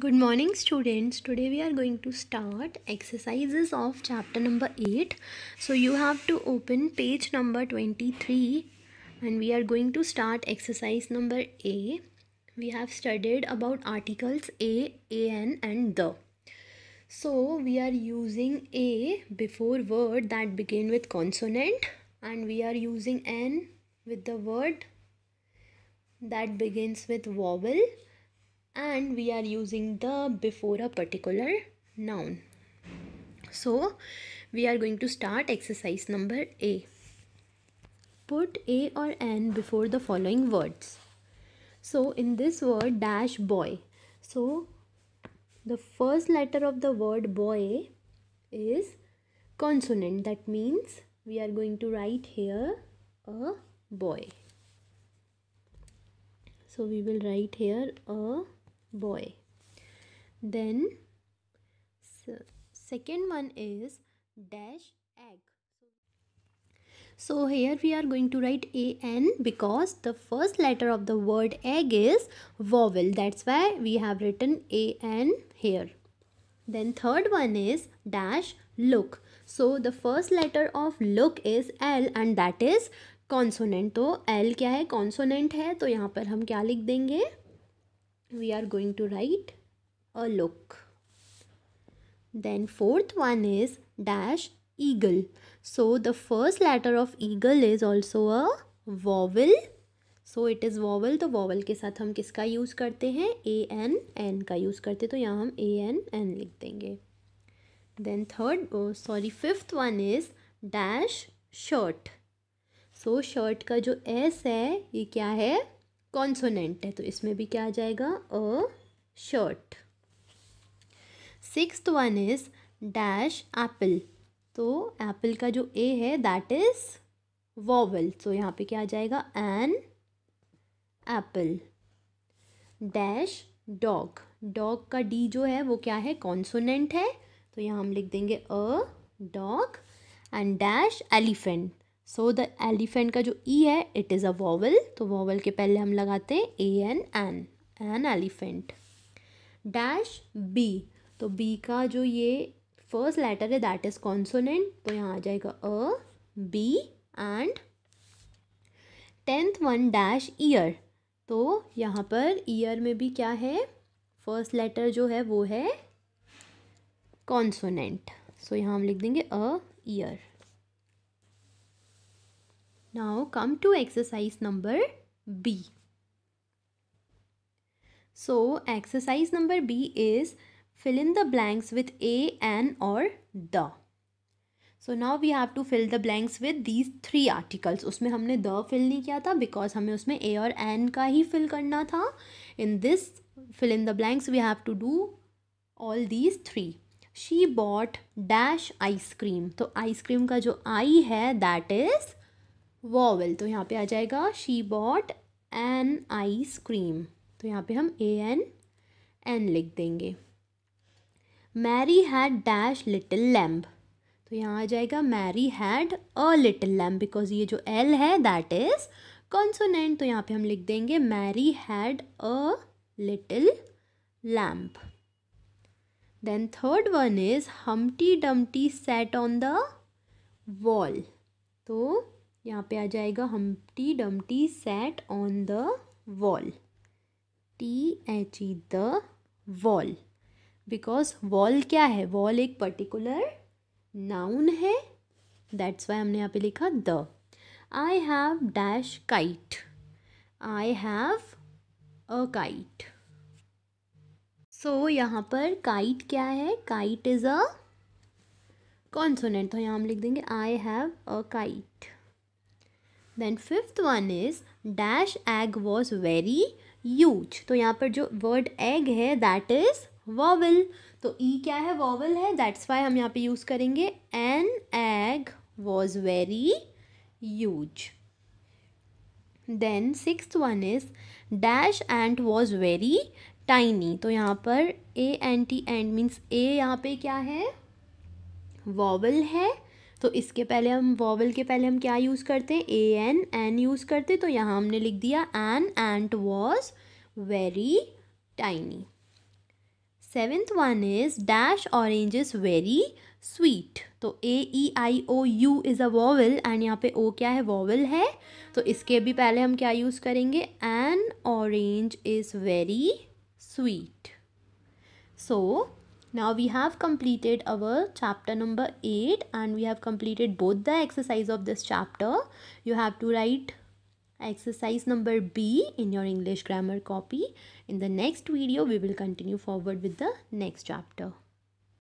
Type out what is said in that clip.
Good morning students. Today we are going to start exercises of chapter number 8. So you have to open page number 23 and we are going to start exercise number A. We have studied about articles A, AN and the. So we are using A before word that begin with consonant and we are using N with the word that begins with vowel and we are using the before a particular noun so we are going to start exercise number a put a or n before the following words so in this word dash boy so the first letter of the word boy is consonant that means we are going to write here a boy so we will write here a boy then so second one is dash egg so here we are going to write a n because the first letter of the word egg is vowel that's why we have written a n here then third one is dash look so the first letter of look is l and that is consonant so l क्या है consonant है तो यहाँ पर हम क्या लिख देंगे we are going to write a look then fourth one is dash eagle so the first letter of eagle is also a vowel so it is vowel तो वॉवल के साथ हम किसका यूज़ करते हैं ए एन एन का use करते तो यहाँ हम ए एन एन लिख देंगे then third sorry fifth one is dash shirt so shirt का जो एस है ये क्या है कॉन्सोनेंट है तो इसमें भी क्या आ जाएगा a shirt six one is dash apple तो एप्पल का जो ए है दैट इज वॉवल तो यहाँ पे क्या आ जाएगा an apple dash dog dog का डी जो है वो क्या है कॉन्सोनेंट है तो यहाँ हम लिख देंगे a dog and dash elephant so the elephant का जो ई e है इट इज़ अ वॉवल तो वॉवल के पहले हम लगाते हैं A N an an elephant dash B तो बी का जो ये फर्स्ट लेटर है दैट इज़ कॉन्सोनेंट तो यहाँ आ जाएगा a B and tenth one dash year तो यहाँ पर ईयर में भी क्या है फर्स्ट लेटर जो है वो है कॉन्सोनेंट सो so, यहाँ हम लिख देंगे a year Now come to exercise number B. So exercise number B is fill in the blanks with A, an or the. So now we have to fill the blanks with these three articles उसमें हमने the fill नहीं किया था because हमें उसमें ए और N का ही fill करना था in this fill in the blanks we have to do all these three she bought dash ice cream तो आइसक्रीम का जो आई है दैट इज़ वॉवल तो यहाँ पे आ जाएगा शी बॉट एन आइसक्रीम तो यहाँ पे हम ए एन एन लिख देंगे Mary had dash little lamb तो यहाँ आ जाएगा Mary had a little lamb because ये जो एल है दैट इज़ कॉन्सोनेंट तो यहाँ पे हम लिख देंगे Mary had a little lamp then third one is Humpty Dumpty sat on the wall तो यहाँ पे आ जाएगा Humpty Dumpty sat on the wall T H E the wall because wall क्या है वॉल एक पर्टिकुलर नाउन है that's why हमने यहाँ पे लिखा the I have dash kite I have a kite so यहाँ पर काइट क्या है काइट इज़ अ कॉन्सोनेंट तो यहाँ हम लिख देंगे I have a kite then fifth one is dash egg was very use तो यहाँ पर जो वर्ड एग है दैट इज़ वॉवल तो ई e क्या है वॉवल है दैट्स वाई हम यहाँ पे यूज़ करेंगे an egg was very use then six one is dash ant was very tiny तो यहाँ पर A N T ant means A यहाँ पे क्या है वॉवल है तो इसके पहले हम वॉवल के पहले हम क्या यूज़ करते हैं ए एन एन यूज़ करते तो यहाँ हमने लिख दिया an ant was very tiny seventh one is dash orange is very sweet तो A E I O U is a vowel and यहाँ पे ओ क्या है वॉवल है तो इसके भी पहले हम क्या यूज़ करेंगे an orange is very sweet so Now we have completed our chapter number 8 and we have completed both the exercise of this chapter. You have to write exercise number B in your English grammar copy. In the next video, we will continue forward with the next chapter.